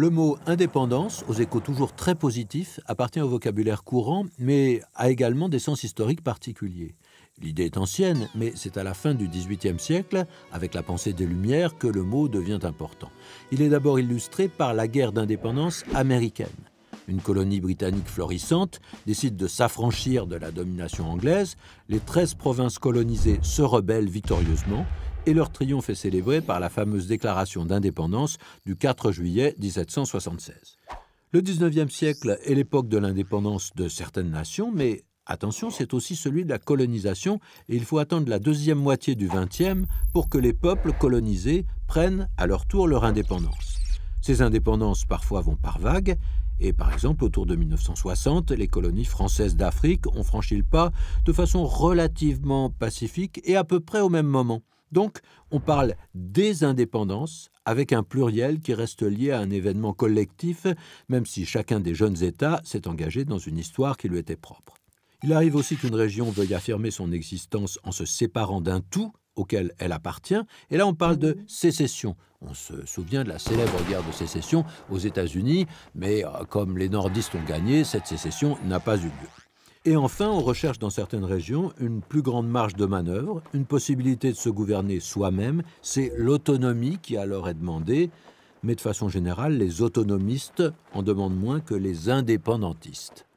Le mot indépendance, aux échos toujours très positifs, appartient au vocabulaire courant, mais a également des sens historiques particuliers. L'idée est ancienne, mais c'est à la fin du XVIIIe siècle, avec la pensée des Lumières, que le mot devient important. Il est d'abord illustré par la guerre d'indépendance américaine. Une colonie britannique florissante décide de s'affranchir de la domination anglaise, les 13 provinces colonisées se rebellent victorieusement, et leur triomphe est célébré par la fameuse déclaration d'indépendance du 4 juillet 1776. Le 19e siècle est l'époque de l'indépendance de certaines nations, mais attention, c'est aussi celui de la colonisation, et il faut attendre la deuxième moitié du 20e pour que les peuples colonisés prennent à leur tour leur indépendance. Ces indépendances parfois vont par vagues, et par exemple, autour de 1960, les colonies françaises d'Afrique ont franchi le pas de façon relativement pacifique et à peu près au même moment. Donc, on parle des indépendances avec un pluriel qui reste lié à un événement collectif, même si chacun des jeunes États s'est engagé dans une histoire qui lui était propre. Il arrive aussi qu'une région veuille affirmer son existence en se séparant d'un tout auquel elle appartient, et là on parle de sécession. On se souvient de la célèbre guerre de sécession aux États-Unis, mais euh, comme les nordistes ont gagné, cette sécession n'a pas eu lieu. Et enfin, on recherche dans certaines régions une plus grande marge de manœuvre, une possibilité de se gouverner soi-même. C'est l'autonomie qui alors est demandée. Mais de façon générale, les autonomistes en demandent moins que les indépendantistes.